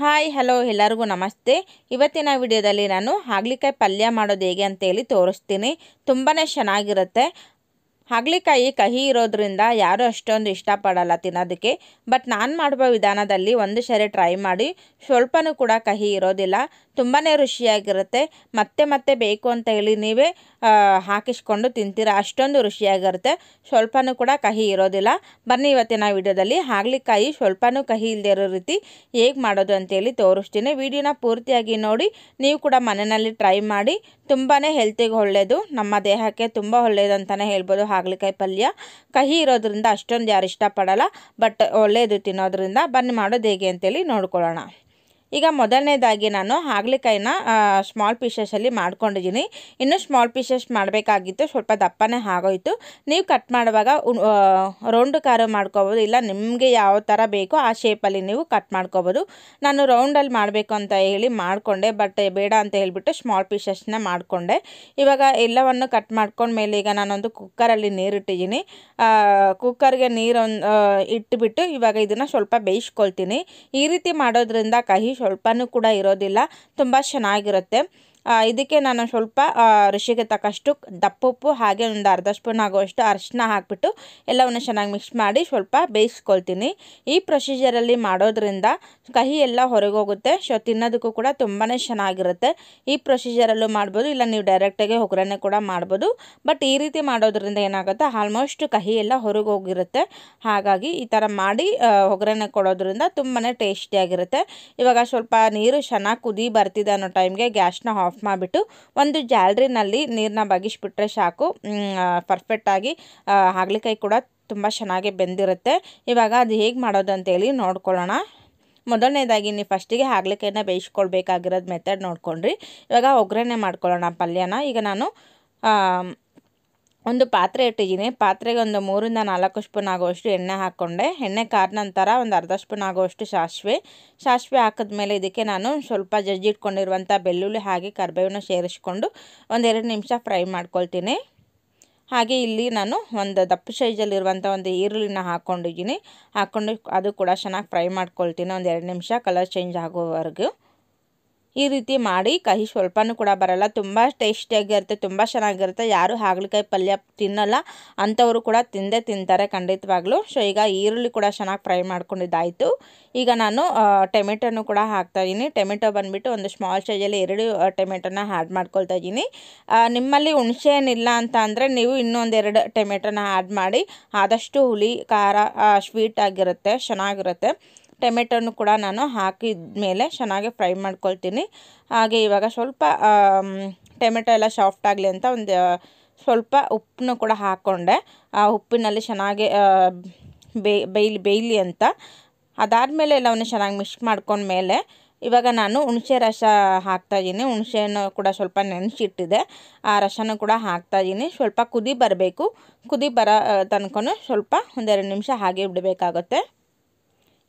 hi hello ಎಲ್ಲರಿಗೂ ನಮಸ್ತೆ ಇವತ್ತಿನ ವಿಡಿಯೋದಲ್ಲಿ ನಾನು ಹಾಗಲಿಕಾಯಿ ಪಲ್ಯ ಮಾಡೋದು ಹೇಗೆ ಅಂತ ಹೇಳಿ ತೋರಿಸ್ತೀನಿ ತುಂಬಾ ಚೆನ್ನಾಗಿರುತ್ತೆ ಹಾಗಲಿಕಾಯಿ ಕಹಿ ಇರೋದ್ರಿಂದ ಯಾರೂ ಅಷ್ಟೊಂದು ಇಷ್ಟಪಡಲ್ಲ ತಿನ್ನೋದಕ್ಕೆ ಬಟ್ ನಾನು ಮಾಡುವ ವಿಧಾನದಲ್ಲಿ ಒಂದು ಸರಿ ಟ್ರೈ ಮಾಡಿ ಸ್ವಲ್ಪನೂ ಕೂಡ ಕಹಿ ಇರೋದಿಲ್ಲ ತುಂಬಾ ರುಚಿಯಾಗಿರುತ್ತೆ ಮತ್ತೆ ಮತ್ತೆ ಬೇಕು ಅಂತ ಹೇಳಿ ನೀವೇ ಹಾಕಿಸ್ಕೊಂಡು ತಿಂತೀರ ಅಷ್ಟೊಂದು ರುಚಿಯಾಗಿರುತ್ತೆ ಸ್ವಲ್ಪನೂ ಕೂಡ ಕಹಿ ಇರೋದಿಲ್ಲ ಬನ್ನಿ ಇವತ್ತಿನ ವಿಡಿಯೋದಲ್ಲಿ ಹಾಗಲಿಕಾಯಿ ಸ್ವಲ್ಪನೂ ಕಹಿ ಇಲ್ಲದೆ ಇರೋ ರೀತಿ ಹೇಗೆ ಮಾಡೋದು ಅಂತೇಳಿ ತೋರಿಸ್ತೀನಿ ವಿಡಿಯೋನ ಪೂರ್ತಿಯಾಗಿ ನೋಡಿ ನೀವು ಕೂಡ ಮನೆಯಲ್ಲಿ ಟ್ರೈ ಮಾಡಿ ತುಂಬಾ ಹೆಲ್ತಿಗೆ ಒಳ್ಳೆಯದು ನಮ್ಮ ದೇಹಕ್ಕೆ ತುಂಬ ಒಳ್ಳೆಯದು ಅಂತಲೇ ಹೇಳ್ಬೋದು ಹಾಗಲಿಕಾಯಿ ಪಲ್ಯ ಕಹಿ ಇರೋದ್ರಿಂದ ಅಷ್ಟೊಂದು ಯಾರು ಇಷ್ಟಪಡಲ್ಲ ಬಟ್ ಒಳ್ಳೆಯದು ತಿನ್ನೋದ್ರಿಂದ ಬನ್ನಿ ಮಾಡೋದು ಹೇಗೆ ಅಂತೇಳಿ ನೋಡ್ಕೊಳ್ಳೋಣ ಈಗ ಮೊದಲನೇದಾಗಿ ನಾನು ಹಾಗಲಕಾಯಿನ ಸ್ಮಾಲ್ ಪೀಸಸಲ್ಲಿ ಮಾಡ್ಕೊಂಡಿದ್ದೀನಿ ಇನ್ನು ಸ್ಮಾಲ್ ಪೀಸಸ್ ಮಾಡಬೇಕಾಗಿತ್ತು ಸ್ವಲ್ಪ ದಪ್ಪನೇ ಆಗೋಯಿತು ನೀವು ಕಟ್ ಮಾಡುವಾಗ ರೌಂಡ್ ಕಾರು ಮಾಡ್ಕೋಬೋದು ಇಲ್ಲ ನಿಮಗೆ ಯಾವ ಥರ ಬೇಕೋ ಆ ಶೇಪಲ್ಲಿ ನೀವು ಕಟ್ ಮಾಡ್ಕೋಬೋದು ನಾನು ರೌಂಡಲ್ಲಿ ಮಾಡಬೇಕು ಅಂತ ಹೇಳಿ ಮಾಡಿಕೊಂಡೆ ಬಟ್ ಬೇಡ ಅಂತ ಹೇಳಿಬಿಟ್ಟು ಸ್ಮಾಲ್ ಪೀಸಸ್ನ ಮಾಡಿಕೊಂಡೆ ಇವಾಗ ಎಲ್ಲವನ್ನು ಕಟ್ ಮೇಲೆ ಈಗ ನಾನೊಂದು ಕುಕ್ಕರಲ್ಲಿ ನೀರಿಟ್ಟಿದ್ದೀನಿ ಕುಕ್ಕರ್ಗೆ ನೀರೊಂದು ಇಟ್ಟುಬಿಟ್ಟು ಇವಾಗ ಇದನ್ನು ಸ್ವಲ್ಪ ಬೇಯಿಸ್ಕೊಳ್ತೀನಿ ಈ ರೀತಿ ಮಾಡೋದ್ರಿಂದ ಕಹಿ ಸ್ವಲ್ಪನೂ ಕೂಡ ಇರೋದಿಲ್ಲ ತುಂಬ ಚೆನ್ನಾಗಿರುತ್ತೆ ಇದಕ್ಕೆ ನಾನು ಸ್ವಲ್ಪ ರುಚಿಗೆ ತಕ್ಕಷ್ಟು ದಪ್ಪ ಉಪ್ಪು ಹಾಗೆ ಒಂದು ಅರ್ಧ ಸ್ಪೂನ್ ಆಗುವಷ್ಟು ಅರಶಿನ ಹಾಕಿಬಿಟ್ಟು ಎಲ್ಲವನ್ನು ಚೆನ್ನಾಗಿ ಮಿಕ್ಸ್ ಮಾಡಿ ಸ್ವಲ್ಪ ಬೇಯಿಸ್ಕೊಳ್ತೀನಿ ಈ ಪ್ರೊಸೀಜರಲ್ಲಿ ಮಾಡೋದ್ರಿಂದ ಕಹಿ ಎಲ್ಲ ಹೊರಗೋಗುತ್ತೆ ಸೊ ತಿನ್ನೋದಕ್ಕೂ ಕೂಡ ತುಂಬಾ ಚೆನ್ನಾಗಿರುತ್ತೆ ಈ ಪ್ರೊಸೀಜರಲ್ಲೂ ಮಾಡ್ಬೋದು ಇಲ್ಲ ನೀವು ಡೈರೆಕ್ಟಾಗಿ ಒಗ್ಗರಣೆ ಕೂಡ ಮಾಡ್ಬೋದು ಬಟ್ ಈ ರೀತಿ ಮಾಡೋದ್ರಿಂದ ಏನಾಗುತ್ತೆ ಆಲ್ಮೋಸ್ಟ್ ಕಹಿ ಎಲ್ಲ ಹೊರಗೆ ಹೋಗಿರುತ್ತೆ ಹಾಗಾಗಿ ಈ ಥರ ಮಾಡಿ ಒಗ್ಗರಣೆ ಕೊಡೋದ್ರಿಂದ ತುಂಬಾ ಟೇಸ್ಟಿಯಾಗಿರುತ್ತೆ ಇವಾಗ ಸ್ವಲ್ಪ ನೀರು ಚೆನ್ನಾಗಿ ಕುದಿ ಬರ್ತಿದೆ ಅನ್ನೋ ಟೈಮ್ಗೆ ಗ್ಯಾಸ್ನ ಆಫ್ ಮಾಡಿಬಿಟ್ಟು ಒಂದು ಜಾಲ್ರಿನಲ್ಲಿ ನೀರನ್ನ ಬಗಿಸ್ಬಿಟ್ರೆ ಸಾಕು ಪರ್ಫೆಕ್ಟಾಗಿ ಹಾಗಲಿಕಾಯಿ ಕೂಡ ತುಂಬ ಚೆನ್ನಾಗಿ ಬೆಂದಿರುತ್ತೆ ಇವಾಗ ಅದು ಹೇಗೆ ಮಾಡೋದು ಅಂತೇಳಿ ನೋಡ್ಕೊಳ್ಳೋಣ ಮೊದಲನೇದಾಗಿ ನೀವು ಫಸ್ಟಿಗೆ ಹಾಗಲಕಾಯಿನ ಬೇಯಿಸ್ಕೊಳ್ಬೇಕಾಗಿರೋದು ಮೆಥಡ್ ನೋಡ್ಕೊಂಡ್ರಿ ಇವಾಗ ಒಗ್ಗರಣೆ ಮಾಡ್ಕೊಳ್ಳೋಣ ಪಲ್ಯನ ಈಗ ನಾನು ಒಂದು ಪಾತ್ರೆ ಇಟ್ಟಿದ್ದೀನಿ ಪಾತ್ರೆಗೆ ಒಂದು ಮೂರಿಂದ ನಾಲ್ಕು ಸ್ಪೂನ್ ಆಗುವಷ್ಟು ಎಣ್ಣೆ ಹಾಕ್ಕೊಂಡೆ ಎಣ್ಣೆ ಕಾದ ನಂತರ ಒಂದು ಅರ್ಧ ಸ್ಪೂನ್ ಆಗುವಷ್ಟು ಸಾಸಿವೆ ಸಾಸಿವೆ ಹಾಕಿದ್ಮೇಲೆ ಇದಕ್ಕೆ ನಾನು ಸ್ವಲ್ಪ ಜಜ್ಜಿಟ್ಕೊಂಡಿರುವಂಥ ಬೆಳ್ಳುಳ್ಳಿ ಹಾಗೆ ಕರಿಬೇವನ್ನು ಸೇರಿಸ್ಕೊಂಡು ಒಂದೆರಡು ನಿಮಿಷ ಫ್ರೈ ಮಾಡ್ಕೊಳ್ತೀನಿ ಹಾಗೆ ಇಲ್ಲಿ ನಾನು ಒಂದು ದಪ್ಪ ಸೈಜಲ್ಲಿರುವಂಥ ಒಂದು ಈರುಳ್ಳಿನ ಹಾಕ್ಕೊಂಡಿದ್ದೀನಿ ಹಾಕ್ಕೊಂಡು ಅದು ಕೂಡ ಚೆನ್ನಾಗಿ ಫ್ರೈ ಮಾಡ್ಕೊಳ್ತೀನಿ ಒಂದು ಎರಡು ನಿಮಿಷ ಕಲರ್ ಚೇಂಜ್ ಆಗೋವರೆಗೂ ಈ ರೀತಿ ಮಾಡಿ ಕಹಿ ಸ್ವಲ್ಪನೂ ಕೂಡ ಬರಲ್ಲ ತುಂಬ ಟೇಸ್ಟಿಯಾಗಿರುತ್ತೆ ತುಂಬ ಚೆನ್ನಾಗಿರುತ್ತೆ ಯಾರು ಹಾಗಲಕಾಯಿ ಪಲ್ಯ ತಿನ್ನಲ್ಲ ಅಂಥವರು ಕೂಡ ತಿಂದೇ ತಿಂತಾರೆ ಖಂಡಿತವಾಗ್ಲೂ ಸೊ ಈಗ ಈರುಳ್ಳಿ ಕೂಡ ಚೆನ್ನಾಗಿ ಫ್ರೈ ಮಾಡ್ಕೊಂಡಿದ್ದಾಯಿತು ಈಗ ನಾನು ಟೊಮೆಟೊನು ಕೂಡ ಹಾಕ್ತಾಯಿದ್ದೀನಿ ಟೊಮೆಟೊ ಬಂದುಬಿಟ್ಟು ಒಂದು ಸ್ಮಾಲ್ ಸೈಜಲ್ಲಿ ಎರಡು ಟೊಮೆಟೊನ ಆ್ಯಡ್ ಮಾಡ್ಕೊಳ್ತಾ ಇದ್ದೀನಿ ನಿಮ್ಮಲ್ಲಿ ಹುಣಸೆ ಏನಿಲ್ಲ ಅಂತ ಅಂದರೆ ನೀವು ಇನ್ನೊಂದೆರಡು ಟೊಮೆಟೊನ ಆ್ಯಡ್ ಮಾಡಿ ಆದಷ್ಟು ಹುಳಿ ಖಾರ ಸ್ವೀಟ್ ಆಗಿರುತ್ತೆ ಚೆನ್ನಾಗಿರುತ್ತೆ ಟೊಮೆಟೊನು ಕೂಡ ನಾನು ಹಾಕಿದ ಮೇಲೆ ಚೆನ್ನಾಗಿ ಫ್ರೈ ಮಾಡ್ಕೊಳ್ತೀನಿ ಹಾಗೆ ಇವಾಗ ಸ್ವಲ್ಪ ಟೊಮೆಟೊ ಎಲ್ಲ ಸಾಫ್ಟ್ ಆಗಲಿ ಅಂತ ಒಂದು ಸ್ವಲ್ಪ ಉಪ್ಪನ್ನು ಕೂಡ ಹಾಕ್ಕೊಂಡೆ ಆ ಉಪ್ಪಿನಲ್ಲಿ ಚೆನ್ನಾಗಿ ಬೇಯ್ಲಿ ಬೇಯ್ಲಿ ಅಂತ ಅದಾದಮೇಲೆ ಎಲ್ಲವನ್ನು ಚೆನ್ನಾಗಿ ಮಿಕ್ಸ್ ಮಾಡ್ಕೊಂಡ್ಮೇಲೆ ಇವಾಗ ನಾನು ಹುಣಸೆ ರಸ ಹಾಕ್ತಾಯಿದ್ದೀನಿ ಹುಣಸೆಯನ್ನು ಕೂಡ ಸ್ವಲ್ಪ ನೆನೆಸಿಟ್ಟಿದೆ ಆ ರಸನೂ ಕೂಡ ಹಾಕ್ತಾಯಿದ್ದೀನಿ ಸ್ವಲ್ಪ ಕುದಿ ಬರಬೇಕು ಕುದಿ ಬರೋ ತನಕ ಸ್ವಲ್ಪ ಒಂದೆರಡು ನಿಮಿಷ ಹಾಗೆ ಬಿಡಬೇಕಾಗುತ್ತೆ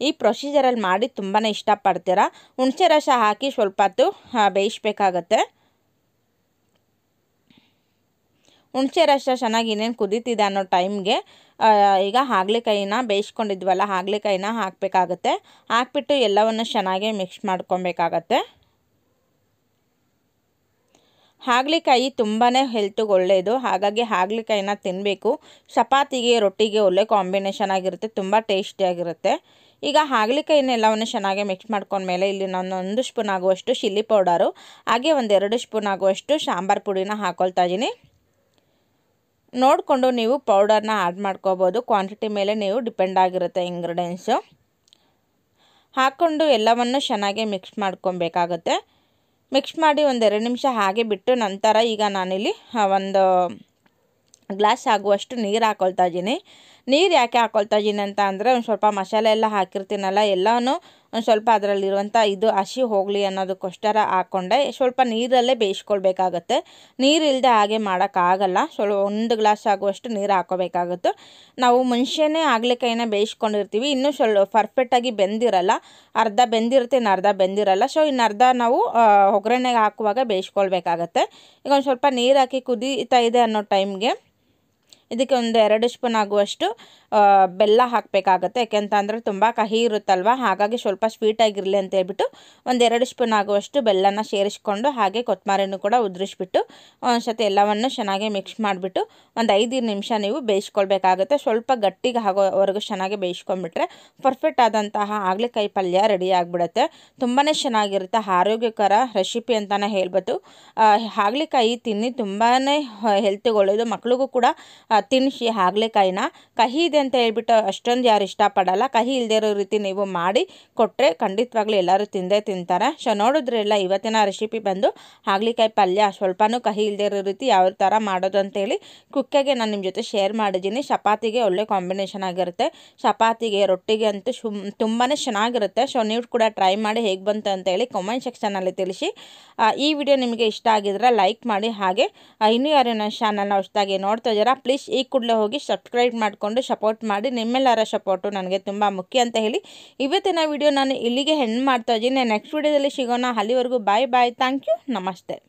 ಈ ಪ್ರೊಸೀಜರಲ್ಲಿ ಮಾಡಿ ತುಂಬಾ ಇಷ್ಟಪಡ್ತೀರಾ ಹುಣಸೆ ರಸ ಹಾಕಿ ಸ್ವಲ್ಪ ಹೊತ್ತು ಬೇಯಿಸ್ಬೇಕಾಗತ್ತೆ ಹುಣಸೆ ರಸ ಚೆನ್ನಾಗಿ ಇನ್ನೇನು ಕುದೀತಿದೆ ಅನ್ನೋ ಟೈಮ್ಗೆ ಈಗ ಹಾಗಲಿಕಾಯಿನ ಬೇಯಿಸ್ಕೊಂಡಿದ್ವಲ್ಲ ಹಾಗಲಿಕಾಯಿನ ಹಾಕಬೇಕಾಗತ್ತೆ ಹಾಕ್ಬಿಟ್ಟು ಎಲ್ಲವನ್ನು ಚೆನ್ನಾಗಿ ಮಿಕ್ಸ್ ಮಾಡ್ಕೊಬೇಕಾಗತ್ತೆ ಹಾಗಲಿಕಾಯಿ ತುಂಬಾ ಹೆಲ್ತಿಗೆ ಒಳ್ಳೆಯದು ಹಾಗಾಗಿ ಹಾಗಲಿಕಾಯಿನ ತಿನ್ನಬೇಕು ಚಪಾತಿಗೆ ರೊಟ್ಟಿಗೆ ಒಳ್ಳೆ ಕಾಂಬಿನೇಷನ್ ಆಗಿರುತ್ತೆ ತುಂಬ ಟೇಸ್ಟಿಯಾಗಿರುತ್ತೆ ಈಗ ಹಾಗಲಿಕಾಯಿನ ಎಲ್ಲವನ್ನು ಚೆನ್ನಾಗಿ ಮಿಕ್ಸ್ ಮಾಡ್ಕೊಂಡ್ಮೇಲೆ ಇಲ್ಲಿ ನಾನು ಒಂದು ಸ್ಪೂನ್ ಆಗುವಷ್ಟು ಚಿಲ್ಲಿ ಪೌಡರು ಹಾಗೆ ಒಂದೆರಡು ಸ್ಪೂನ್ ಆಗುವಷ್ಟು ಸಾಂಬಾರು ಪುಡಿನ ಹಾಕ್ಕೊಳ್ತಾ ಇದ್ದೀನಿ ನೋಡಿಕೊಂಡು ನೀವು ಪೌಡರ್ನ ಆ್ಯಡ್ ಮಾಡ್ಕೋಬೋದು ಕ್ವಾಂಟಿಟಿ ಮೇಲೆ ನೀವು ಡಿಪೆಂಡ್ ಆಗಿರುತ್ತೆ ಇಂಗ್ರೀಡಿಯೆಂಟ್ಸು ಹಾಕ್ಕೊಂಡು ಎಲ್ಲವನ್ನು ಚೆನ್ನಾಗಿ ಮಿಕ್ಸ್ ಮಾಡ್ಕೊಬೇಕಾಗುತ್ತೆ ಮಿಕ್ಸ್ ಮಾಡಿ ಒಂದೆರಡು ನಿಮಿಷ ಹಾಗೆ ಬಿಟ್ಟು ನಂತರ ಈಗ ನಾನಿಲ್ಲಿ ಒಂದು ಗ್ಲಾಸ್ ಆಗುವಷ್ಟು ನೀರು ಹಾಕ್ಕೊಳ್ತಾ ಇದ್ದೀನಿ ನೀರು ಯಾಕೆ ಹಾಕೊಳ್ತಾ ಇದ್ದೀನಿ ಅಂತ ಅಂದರೆ ಒಂದು ಸ್ವಲ್ಪ ಮಸಾಲೆ ಎಲ್ಲ ಹಾಕಿರ್ತೀನಲ್ಲ ಎಲ್ಲಾನು ಒಂದು ಸ್ವಲ್ಪ ಅದರಲ್ಲಿರುವಂಥ ಇದು ಹಸಿ ಹೋಗಲಿ ಅನ್ನೋದಕ್ಕೋಸ್ಕರ ಹಾಕ್ಕೊಂಡೆ ಸ್ವಲ್ಪ ನೀರಲ್ಲೇ ಬೇಯಿಸ್ಕೊಳ್ಬೇಕಾಗತ್ತೆ ನೀರಿಲ್ಲದೆ ಹಾಗೆ ಮಾಡೋಕ್ಕಾಗಲ್ಲ ಸ್ವಲ್ಪ ಒಂದು ಗ್ಲಾಸ್ ಆಗುವಷ್ಟು ನೀರು ಹಾಕೋಬೇಕಾಗುತ್ತೆ ನಾವು ಮುಂಚೆನೇ ಆಗಲಿಕಾಯಿನ ಬೇಯಿಸ್ಕೊಂಡಿರ್ತೀವಿ ಇನ್ನೂ ಸ್ವಲ್ಪ ಪರ್ಫೆಕ್ಟಾಗಿ ಬೆಂದಿರಲ್ಲ ಅರ್ಧ ಬೆಂದಿರುತ್ತೆ ಇನ್ನು ಅರ್ಧ ಬೆಂದಿರಲ್ಲ ಸೊ ಇನ್ನು ಅರ್ಧ ನಾವು ಒಗ್ಗರಣೆಗೆ ಹಾಕುವಾಗ ಬೇಯಿಸ್ಕೊಳ್ಬೇಕಾಗತ್ತೆ ಈಗ ಒಂದು ಸ್ವಲ್ಪ ನೀರು ಹಾಕಿ ಕುದೀತಾ ಇದೆ ಅನ್ನೋ ಟೈಮ್ಗೆ ಇದಕ್ಕೆ ಒಂದು ಎರಡು ಸ್ಪೂನ್ ಆಗುವಷ್ಟು ಬೆಲ್ಲ ಹಾಕಬೇಕಾಗುತ್ತೆ ಯಾಕೆಂತಂದರೆ ತುಂಬ ಕಹಿ ಇರುತ್ತಲ್ವ ಹಾಗಾಗಿ ಸ್ವಲ್ಪ ಆಗಿರಲಿ ಅಂತ ಹೇಳ್ಬಿಟ್ಟು ಒಂದೆರಡು ಸ್ಪೂನ್ ಆಗುವಷ್ಟು ಬೆಲ್ಲನ ಸೇರಿಸ್ಕೊಂಡು ಹಾಗೆ ಕೊತ್ತಮಾರಿನೂ ಕೂಡ ಉದುರಿಸ್ಬಿಟ್ಟು ಒಂದ್ಸತಿ ಎಲ್ಲವನ್ನು ಚೆನ್ನಾಗಿ ಮಿಕ್ಸ್ ಮಾಡಿಬಿಟ್ಟು ಒಂದು ಐದು ನಿಮಿಷ ನೀವು ಬೇಯಿಸ್ಕೊಳ್ಬೇಕಾಗುತ್ತೆ ಸ್ವಲ್ಪ ಗಟ್ಟಿಗೆ ಆಗೋವರೆಗೂ ಚೆನ್ನಾಗಿ ಬೇಯಿಸ್ಕೊಂಡ್ಬಿಟ್ರೆ ಪರ್ಫೆಕ್ಟ್ ಆದಂತಹ ಆಗ್ಲಿಕಾಯಿ ಪಲ್ಯ ರೆಡಿ ಆಗಿಬಿಡುತ್ತೆ ತುಂಬಾ ಚೆನ್ನಾಗಿರುತ್ತೆ ಆರೋಗ್ಯಕರ ರೆಸಿಪಿ ಅಂತಲೇ ಹೇಳ್ಬೋದು ಹಾಗಲಿಕಾಯಿ ತಿನ್ನಿ ತುಂಬಾ ಹೆಲ್ತಿಗೆ ಒಳ್ಳೆಯದು ಮಕ್ಳಿಗೂ ಕೂಡ ತಿನ್ನಿಸಿ ಹಾಗಲೇಕಾಯಿನ ಕಹಿ ಇದೆ ಅಂತ ಹೇಳ್ಬಿಟ್ಟು ಅಷ್ಟೊಂದು ಯಾರು ಇಷ್ಟಪಡಲ್ಲ ಕಹಿ ಇಲ್ಲದೇ ಇರೋ ರೀತಿ ನೀವು ಮಾಡಿ ಕೊಟ್ಟರೆ ಖಂಡಿತವಾಗ್ಲೂ ಎಲ್ಲರೂ ತಿಂದೇ ತಿಂತಾರೆ ಸೊ ನೋಡಿದ್ರೆಲ್ಲ ಇವತ್ತಿನ ರೆಸಿಪಿ ಬಂದು ಹಾಗಲಿಕಾಯಿ ಪಲ್ಯ ಸ್ವಲ್ಪನೂ ಕಹಿ ಇಲ್ಲದೆ ಇರೋ ರೀತಿ ಯಾವ ಥರ ಮಾಡೋದು ಅಂತೇಳಿ ಕುಕ್ಕೆಗೆ ನಾನು ನಿಮ್ಮ ಜೊತೆ ಶೇರ್ ಮಾಡಿದ್ದೀನಿ ಚಪಾತಿಗೆ ಒಳ್ಳೆ ಕಾಂಬಿನೇಷನ್ ಆಗಿರುತ್ತೆ ಚಪಾತಿಗೆ ರೊಟ್ಟಿಗೆ ಅಂತೂ ಶು ತುಂಬಾ ಚೆನ್ನಾಗಿರುತ್ತೆ ಸೊ ನೀವು ಕೂಡ ಟ್ರೈ ಮಾಡಿ ಹೇಗೆ ಬಂತು ಅಂತೇಳಿ ಕಮೆಂಟ್ ಸೆಕ್ಷನಲ್ಲಿ ತಿಳಿಸಿ ಈ ವಿಡಿಯೋ ನಿಮಗೆ ಇಷ್ಟ ಆಗಿದ್ರೆ ಲೈಕ್ ಮಾಡಿ ಹಾಗೆ ಇನ್ನೂ ಯಾರು ನನ್ನ ಚಾನಲ್ನ ಹೊಸದಾಗಿ ನೋಡ್ತಾ ಇದ್ದೀರಾ ಪ್ಲೀಸ್ ಈ ಕೂಡಲೇ ಹೋಗಿ ಸಬ್ಸ್ಕ್ರೈಬ್ ಮಾಡಿಕೊಂಡು ಸಪೋರ್ಟ್ ಮಾಡಿ ನಿಮ್ಮೆಲ್ಲರ ಸಪೋರ್ಟು ನನಗೆ ತುಂಬ ಮುಖ್ಯ ಅಂತ ಹೇಳಿ ಇವತ್ತಿನ ವಿಡಿಯೋ ನಾನು ಇಲ್ಲಿಗೆ ಹೆಣ್ಣು ಮಾಡ್ತಾ ಇದ್ದೀನಿ ನೆಕ್ಸ್ಟ್ ವಿಡಿಯೋದಲ್ಲಿ ಸಿಗೋಣ ಅಲ್ಲಿವರೆಗೂ ಬಾಯ್ ಬಾಯ್ ಥ್ಯಾಂಕ್ ಯು ನಮಸ್ತೆ